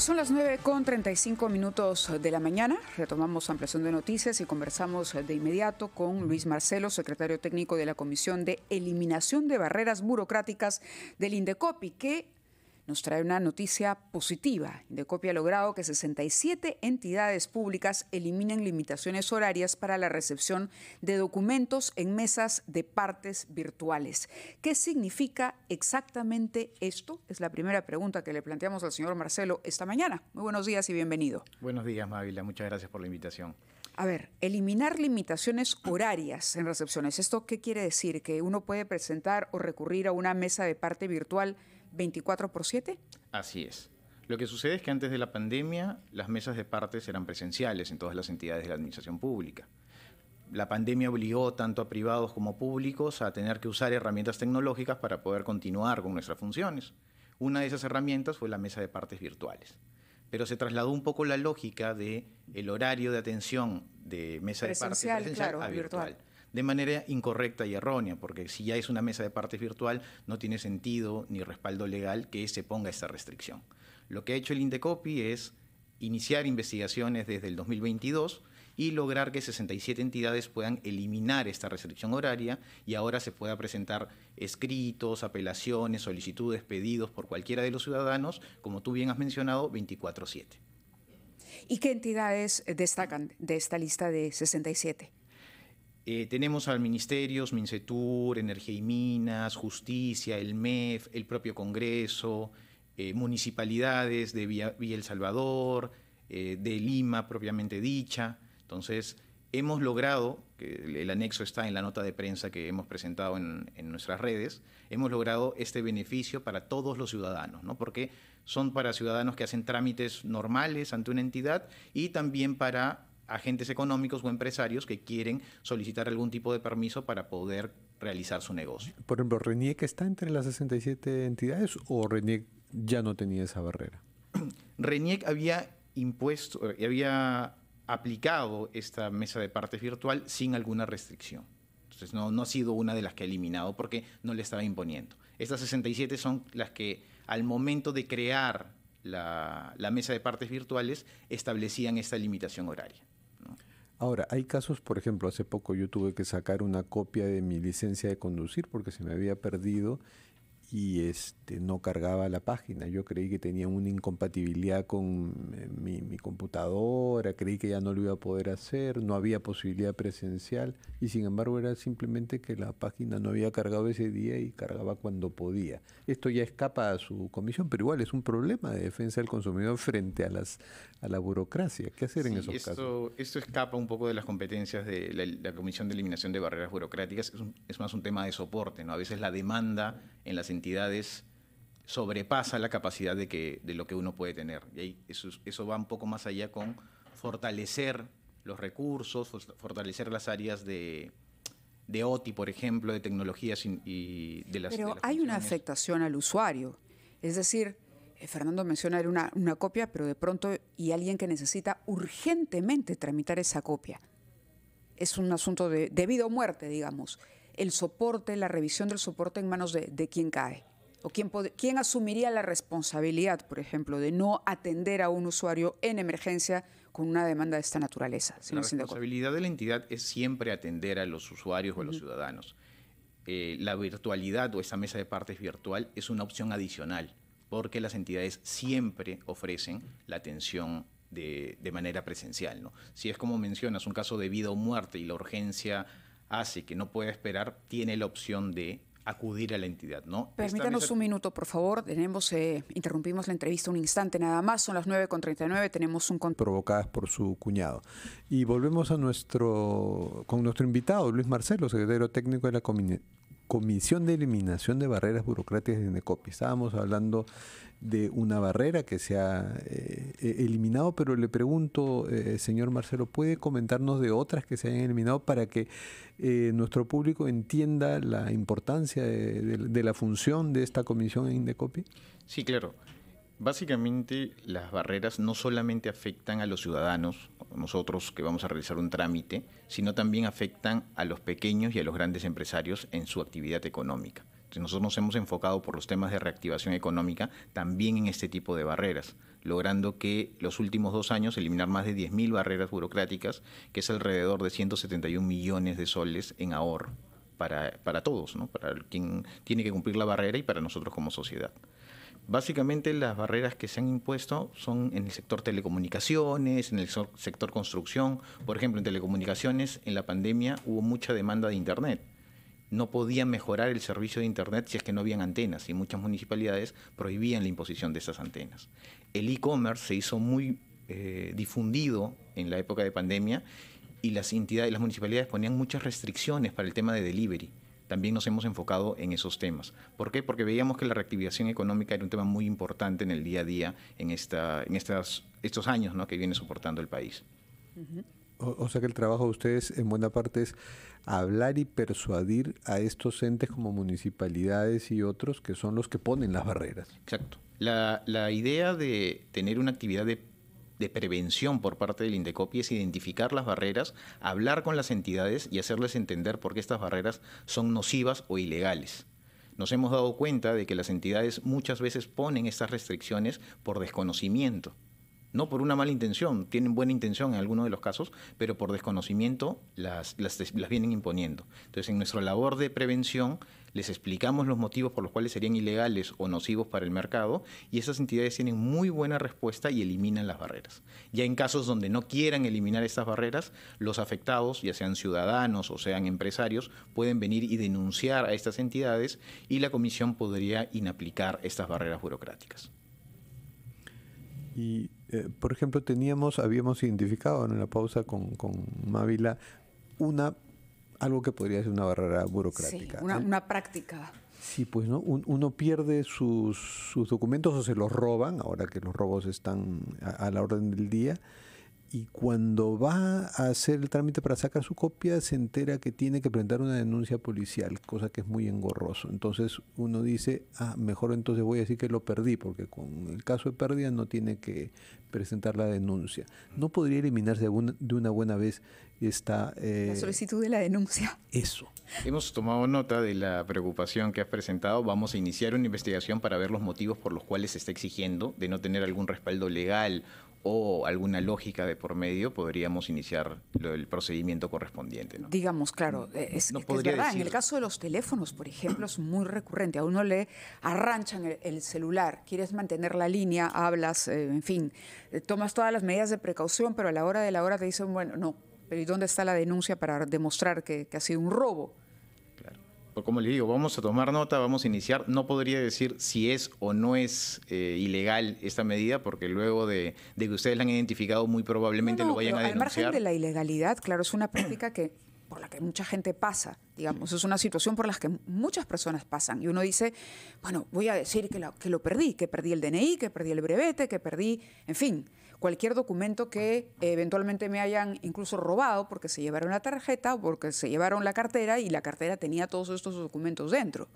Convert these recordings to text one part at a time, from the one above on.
Son las 9 con 35 minutos de la mañana. Retomamos ampliación de noticias y conversamos de inmediato con Luis Marcelo, secretario técnico de la Comisión de Eliminación de Barreras Burocráticas del INDECOPI, que nos trae una noticia positiva. Indecopia ha logrado que 67 entidades públicas eliminen limitaciones horarias para la recepción de documentos en mesas de partes virtuales. ¿Qué significa exactamente esto? Es la primera pregunta que le planteamos al señor Marcelo esta mañana. Muy buenos días y bienvenido. Buenos días, Mávila. Muchas gracias por la invitación. A ver, eliminar limitaciones horarias en recepciones. ¿Esto qué quiere decir? ¿Que uno puede presentar o recurrir a una mesa de parte virtual 24 por 7? Así es. Lo que sucede es que antes de la pandemia las mesas de partes eran presenciales en todas las entidades de la administración pública. La pandemia obligó tanto a privados como públicos a tener que usar herramientas tecnológicas para poder continuar con nuestras funciones. Una de esas herramientas fue la mesa de partes virtuales. Pero se trasladó un poco la lógica de el horario de atención de mesa de partes presencial a virtual de manera incorrecta y errónea, porque si ya es una mesa de partes virtual, no tiene sentido ni respaldo legal que se ponga esta restricción. Lo que ha hecho el Indecopi es iniciar investigaciones desde el 2022 y lograr que 67 entidades puedan eliminar esta restricción horaria y ahora se pueda presentar escritos, apelaciones, solicitudes, pedidos por cualquiera de los ciudadanos, como tú bien has mencionado, 24/7. ¿Y qué entidades destacan de esta lista de 67? Eh, tenemos al ministerios, MINCETUR, Energía y Minas, Justicia, el MEF, el propio Congreso, eh, municipalidades de Villa, El Salvador, eh, de Lima propiamente dicha. Entonces, hemos logrado, que el anexo está en la nota de prensa que hemos presentado en, nuestras redes, hemos logrado este beneficio para todos los ciudadanos, ¿no? porque son para ciudadanos que hacen trámites normales ante una entidad y también para agentes económicos o empresarios que quieren solicitar algún tipo de permiso para poder realizar su negocio. Por ejemplo, ¿RENIEC está entre las 67 entidades o RENIEC ya no tenía esa barrera? RENIEC había impuesto, y eh, había aplicado esta mesa de partes virtual sin alguna restricción. Entonces no, no ha sido una de las que ha eliminado porque no le estaba imponiendo. Estas 67 son las que al momento de crear la mesa de partes virtuales establecían esta limitación horaria. Ahora, hay casos, por ejemplo, hace poco yo tuve que sacar una copia de mi licencia de conducir porque se me había perdido y este, no cargaba la página. Yo creí que tenía una incompatibilidad con eh, mi, computadora, creí que ya no lo iba a poder hacer, no había posibilidad presencial y sin embargo era simplemente que la página no había cargado ese día y cargaba cuando podía. Esto ya escapa a su comisión, pero igual es un problema de defensa del consumidor frente a, las, a la burocracia. ¿Qué hacer en esos casos? Esto escapa un poco de las competencias de la, Comisión de Eliminación de Barreras Burocráticas, es, es más un tema de soporte, ¿no? A veces la demanda en las entidades sobrepasa la capacidad de, que, de lo que uno puede tener. Y ahí eso, eso va un poco más allá con fortalecer los recursos, fortalecer las áreas de, OTI, por ejemplo, de tecnologías y de las... Pero hay una afectación al usuario. Es decir, eh, Fernando menciona una, una copia, pero de pronto y alguien que necesita urgentemente tramitar esa copia. Es un asunto de, de vida o muerte, digamos el soporte, la revisión del soporte en manos de, de quien cae? ¿O quién, quién asumiría la responsabilidad, por ejemplo, de no atender a un usuario en emergencia con una demanda de esta naturaleza? la responsabilidad de la entidad es siempre atender a los usuarios o a los ciudadanos. Eh, la virtualidad o esa mesa de partes virtual es una opción adicional, porque las entidades siempre ofrecen la atención de, de manera presencial. ¿no? Si es como mencionas, un caso de vida o muerte y la urgencia así que no puede esperar, tiene la opción de acudir a la entidad. ¿no? Permítanos un minuto, por favor. Tenemos, eh, interrumpimos la entrevista un instante nada más, son las 9.39, tenemos un... Provocadas por su cuñado. Y volvemos a nuestro, con nuestro invitado, Luis Marcelo, secretario técnico de la Comunidad. Comisión de Eliminación de Barreras Burocráticas de Indecopi. Estábamos hablando de una barrera que se ha eh, e-, eliminado, pero le pregunto, eh, señor Marcelo, ¿puede comentarnos de otras que se hayan eliminado para que eh, nuestro público entienda la importancia de, de, la función de esta comisión en INDECOPI? Sí, claro. Básicamente, las barreras no solamente afectan a los ciudadanos, nosotros que vamos a realizar un trámite, sino también afectan a los pequeños y a los grandes empresarios en su actividad económica. nosotros nos hemos enfocado por los temas de reactivación económica también en este tipo de barreras, logrando que los últimos dos años eliminar más de 10.000 barreras burocráticas, que es alrededor de 171 millones de soles en ahorro para, todos, ¿no? para quien tiene que cumplir la barrera y para nosotros como sociedad. Básicamente las barreras que se han impuesto son en el sector telecomunicaciones, en el sector construcción. Por ejemplo, en telecomunicaciones, en la pandemia hubo mucha demanda de Internet. No podían mejorar el servicio de Internet si es que no habían antenas y muchas municipalidades prohibían la imposición de esas antenas. El e-commerce se hizo muy eh, difundido en la época de pandemia y las entidades, las municipalidades ponían muchas restricciones para el tema de delivery también nos hemos enfocado en esos temas. ¿Por qué? Porque veíamos que la reactivación económica era un tema muy importante en el día a día, en, estas, estos años que viene soportando el país. O, sea que el trabajo de ustedes en buena parte es hablar y persuadir a estos entes como municipalidades y otros que son los que ponen las barreras. Exacto. La, la idea de tener una actividad de de prevención por parte del INDECOPI es identificar las barreras, hablar con las entidades y hacerles entender por qué estas barreras son nocivas o ilegales. Nos hemos dado cuenta de que las entidades muchas veces ponen estas restricciones por desconocimiento. No por una mala intención, tienen buena intención en algunos de los casos, pero por desconocimiento las, vienen imponiendo. Entonces, en nuestra labor de prevención les explicamos los motivos por los cuales serían ilegales o nocivos para el mercado y esas entidades tienen muy buena respuesta y eliminan las barreras. Ya en casos donde no quieran eliminar estas barreras, los afectados, ya sean ciudadanos o sean empresarios, pueden venir y denunciar a estas entidades y la comisión podría inaplicar estas barreras burocráticas. Y, eh, por ejemplo, teníamos, habíamos identificado en la pausa con, con Mávila una algo que podría ser una barrera burocrática. Sí, una, práctica. Sí, pues no, uno pierde sus, sus, documentos o se los roban, ahora que los robos están a, la orden del día, y cuando va a hacer el trámite para sacar su copia se entera que tiene que presentar una denuncia policial, cosa que es muy engorroso. Entonces uno dice, ah, mejor entonces voy a decir que lo perdí, porque con el caso de pérdida no tiene que presentar la denuncia. ¿No podría eliminarse de una, de una buena vez eh, la solicitud de la denuncia. Eso. Hemos tomado nota de la preocupación que has presentado. Vamos a iniciar una investigación para ver los motivos por los cuales se está exigiendo de no tener algún respaldo legal o alguna lógica de por medio, podríamos iniciar el procedimiento correspondiente. Digamos, claro, eh, es, que verdad. En el caso de los teléfonos, por ejemplo, es muy recurrente. A uno le arranchan el, celular, quieres mantener la línea, hablas, eh, en fin, tomas todas las medidas de precaución, pero a la hora de la hora te dicen, bueno, no, pero ¿y dónde está la denuncia para demostrar que, ha sido un robo? Claro. Pues, como le digo, vamos a tomar nota, vamos a iniciar. No podría decir si es o no es eh, ilegal esta medida, porque luego de, que ustedes la han identificado, muy probablemente lo vayan a denunciar. Al margen de la ilegalidad, claro, es una práctica que por la que mucha gente pasa, digamos, es una situación por la que muchas personas pasan. Y uno dice, bueno, voy a decir que, lo perdí, que perdí el DNI, que perdí el brevete, que perdí, en fin, cualquier documento que eventualmente me hayan incluso robado porque se llevaron la tarjeta o porque se llevaron la cartera y la cartera tenía todos estos documentos dentro.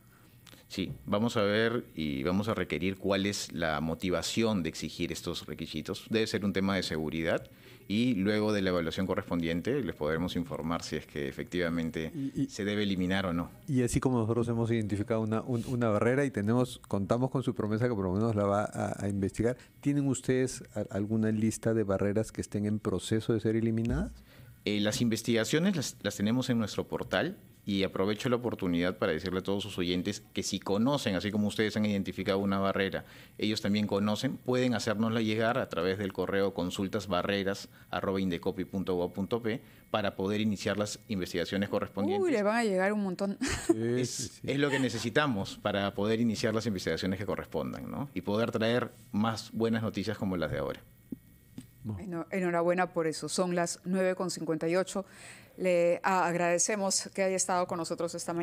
Sí, vamos a ver y vamos a requerir cuál es la motivación de exigir estos requisitos. Debe ser un tema de seguridad y luego de la evaluación correspondiente les podremos informar si es que efectivamente se debe eliminar o no. Y así como nosotros hemos identificado una, barrera y tenemos contamos con su promesa que por lo menos la va a, investigar, ¿tienen ustedes alguna lista de barreras que estén en proceso de ser eliminadas? Eh, las investigaciones las tenemos en nuestro portal y aprovecho la oportunidad para decirle a todos sus oyentes que si conocen, así como ustedes han identificado una barrera, ellos también conocen, pueden hacérnosla llegar a través del correo consultasbarreras.indecopy.gov.p para poder iniciar las investigaciones correspondientes. Uy, le van a llegar un montón. es, es, lo que necesitamos para poder iniciar las investigaciones que correspondan ¿no? y poder traer más buenas noticias como las de ahora. Enhorabuena por eso. Son las 9.58. Le agradecemos que haya estado con nosotros esta mañana.